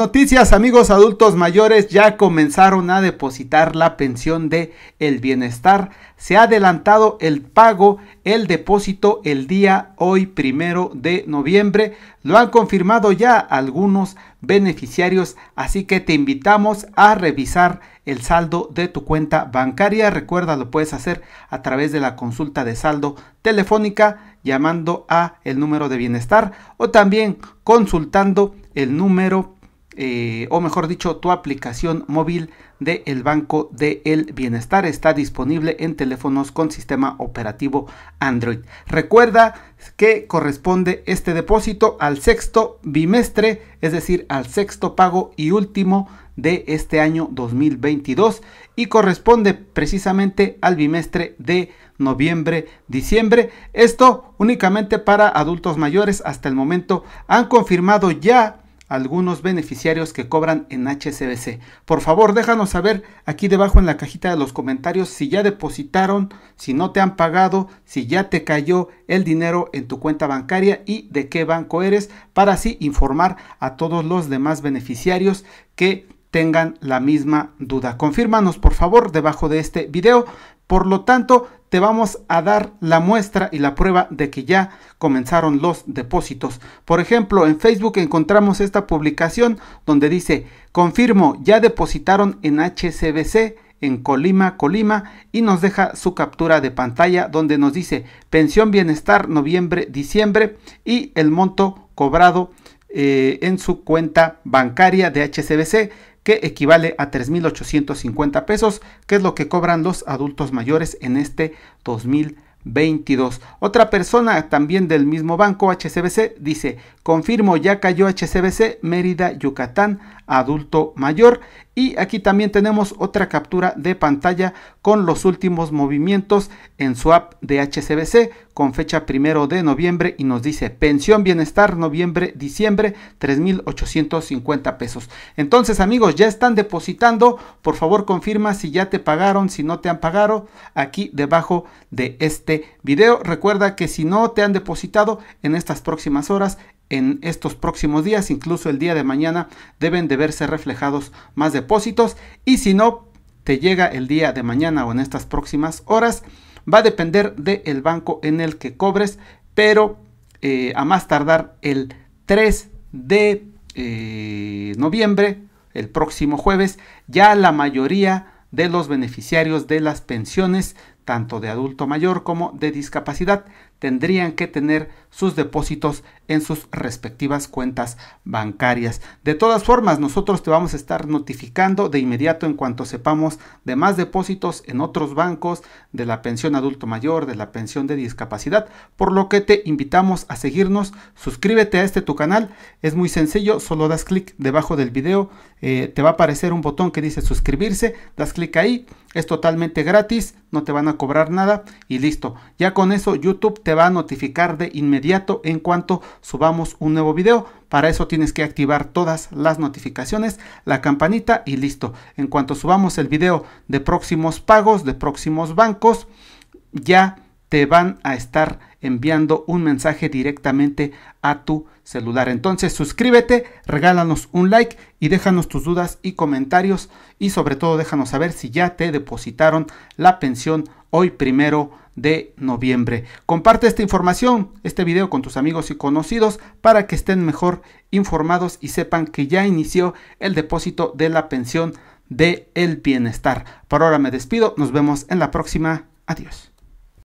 noticias, amigos adultos mayores ya comenzaron a depositar la pensión de El Bienestar. Se ha adelantado el pago, el depósito el día hoy primero de noviembre. Lo han confirmado ya algunos beneficiarios, así que te invitamos a revisar el saldo de tu cuenta bancaria. Recuerda, lo puedes hacer a través de la consulta de saldo telefónica llamando a el número de bienestar o también consultando el número eh, o mejor dicho, tu aplicación móvil del el Banco del el Bienestar está disponible en teléfonos con sistema operativo Android. Recuerda que corresponde este depósito al sexto bimestre, es decir, al sexto pago y último de este año 2022 y corresponde precisamente al bimestre de noviembre, diciembre. Esto únicamente para adultos mayores hasta el momento han confirmado ya algunos beneficiarios que cobran en HCBC. Por favor, déjanos saber aquí debajo en la cajita de los comentarios si ya depositaron, si no te han pagado, si ya te cayó el dinero en tu cuenta bancaria y de qué banco eres para así informar a todos los demás beneficiarios que tengan la misma duda. Confírmanos por favor debajo de este video. Por lo tanto, te vamos a dar la muestra y la prueba de que ya comenzaron los depósitos. Por ejemplo, en Facebook encontramos esta publicación donde dice, confirmo, ya depositaron en HCBC en Colima, Colima, y nos deja su captura de pantalla donde nos dice pensión bienestar noviembre, diciembre y el monto cobrado eh, en su cuenta bancaria de HCBC que equivale a 3.850 pesos, que es lo que cobran los adultos mayores en este 2022. Otra persona también del mismo banco HCBC dice, confirmo ya cayó HCBC Mérida Yucatán adulto mayor y aquí también tenemos otra captura de pantalla con los últimos movimientos en su app de HCBC con fecha primero de noviembre y nos dice pensión bienestar noviembre diciembre 3.850 pesos. Entonces amigos ya están depositando, por favor confirma si ya te pagaron, si no te han pagado aquí debajo de este video. Recuerda que si no te han depositado en estas próximas horas en estos próximos días, incluso el día de mañana, deben de verse reflejados más depósitos y si no te llega el día de mañana o en estas próximas horas, va a depender del banco en el que cobres, pero eh, a más tardar el 3 de eh, noviembre, el próximo jueves, ya la mayoría de los beneficiarios de las pensiones tanto de adulto mayor como de discapacidad, tendrían que tener sus depósitos en sus respectivas cuentas bancarias. De todas formas, nosotros te vamos a estar notificando de inmediato en cuanto sepamos de más depósitos en otros bancos, de la pensión adulto mayor, de la pensión de discapacidad, por lo que te invitamos a seguirnos, suscríbete a este tu canal, es muy sencillo, solo das clic debajo del video, eh, te va a aparecer un botón que dice suscribirse, das clic ahí es totalmente gratis, no te van a cobrar nada y listo. Ya con eso YouTube te va a notificar de inmediato en cuanto subamos un nuevo video. Para eso tienes que activar todas las notificaciones, la campanita y listo. En cuanto subamos el video de próximos pagos, de próximos bancos, ya te van a estar enviando un mensaje directamente a tu celular. Entonces suscríbete, regálanos un like y déjanos tus dudas y comentarios y sobre todo déjanos saber si ya te depositaron la pensión hoy primero de noviembre. Comparte esta información, este video con tus amigos y conocidos para que estén mejor informados y sepan que ya inició el depósito de la pensión de el bienestar. Por ahora me despido, nos vemos en la próxima. Adiós.